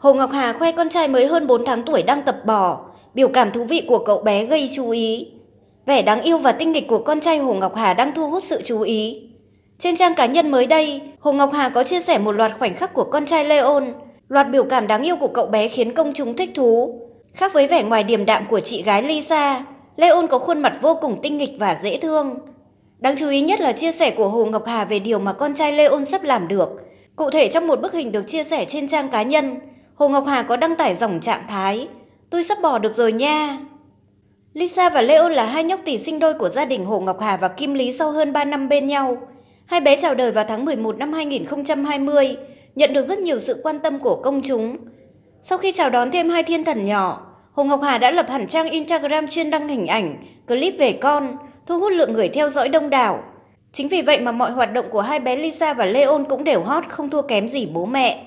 Hồ Ngọc Hà khoe con trai mới hơn 4 tháng tuổi đang tập bò, biểu cảm thú vị của cậu bé gây chú ý. Vẻ đáng yêu và tinh nghịch của con trai Hồ Ngọc Hà đang thu hút sự chú ý. Trên trang cá nhân mới đây, Hồ Ngọc Hà có chia sẻ một loạt khoảnh khắc của con trai Leon. Loạt biểu cảm đáng yêu của cậu bé khiến công chúng thích thú. Khác với vẻ ngoài điềm đạm của chị gái Lisa, Leon có khuôn mặt vô cùng tinh nghịch và dễ thương. Đáng chú ý nhất là chia sẻ của Hồ Ngọc Hà về điều mà con trai Leon sắp làm được. Cụ thể trong một bức hình được chia sẻ trên trang cá nhân, Hồ Ngọc Hà có đăng tải dòng trạng thái. Tôi sắp bỏ được rồi nha. Lisa và Leo là hai nhóc tỷ sinh đôi của gia đình Hồ Ngọc Hà và Kim Lý sau hơn 3 năm bên nhau. Hai bé chào đời vào tháng 11 năm 2020, nhận được rất nhiều sự quan tâm của công chúng. Sau khi chào đón thêm hai thiên thần nhỏ, Hồ Ngọc Hà đã lập hẳn trang Instagram chuyên đăng hình ảnh, clip về con, thu hút lượng người theo dõi đông đảo. Chính vì vậy mà mọi hoạt động của hai bé Lisa và Leon cũng đều hot không thua kém gì bố mẹ.